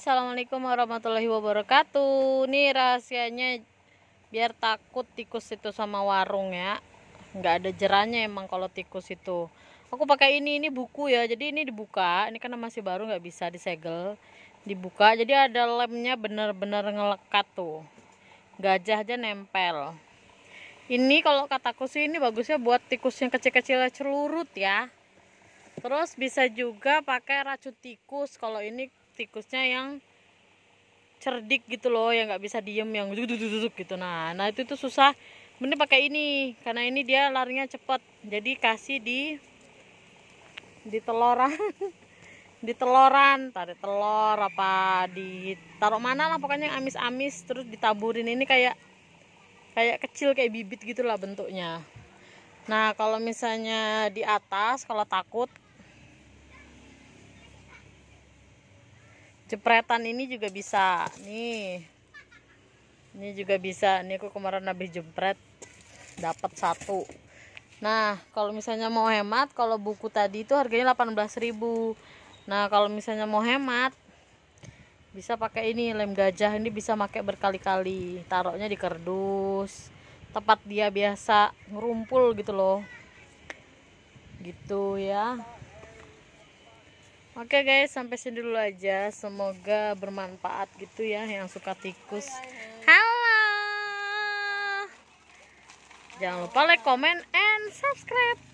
assalamualaikum warahmatullahi wabarakatuh ini rahasianya biar takut tikus itu sama warung ya nggak ada jerannya emang kalau tikus itu aku pakai ini ini buku ya jadi ini dibuka ini karena masih baru nggak bisa disegel dibuka jadi ada lemnya bener-bener ngelekat tuh gajah aja nempel ini kalau kataku sih ini bagusnya buat tikus yang kecil-kecil celurut ya terus bisa juga pakai racun tikus kalau ini tikusnya yang cerdik gitu loh yang nggak bisa diem yang duduk gitu nah nah itu tuh susah mending pakai ini karena ini dia larinya cepet. jadi kasih di di teloran di teloran tarik telor apa di taruh mana lah pokoknya yang amis-amis terus ditaburin ini kayak kayak kecil kayak bibit gitulah bentuknya nah kalau misalnya di atas kalau takut jepretan ini juga bisa nih ini juga bisa ini aku kemarin habis jepret dapat satu nah kalau misalnya mau hemat kalau buku tadi itu harganya 18.000 nah kalau misalnya mau hemat bisa pakai ini lem gajah ini bisa pakai berkali-kali taruhnya di kerdus tempat dia biasa ngerumpul gitu loh gitu ya oke guys sampai sini dulu aja semoga bermanfaat gitu ya yang suka tikus halo jangan lupa like comment and subscribe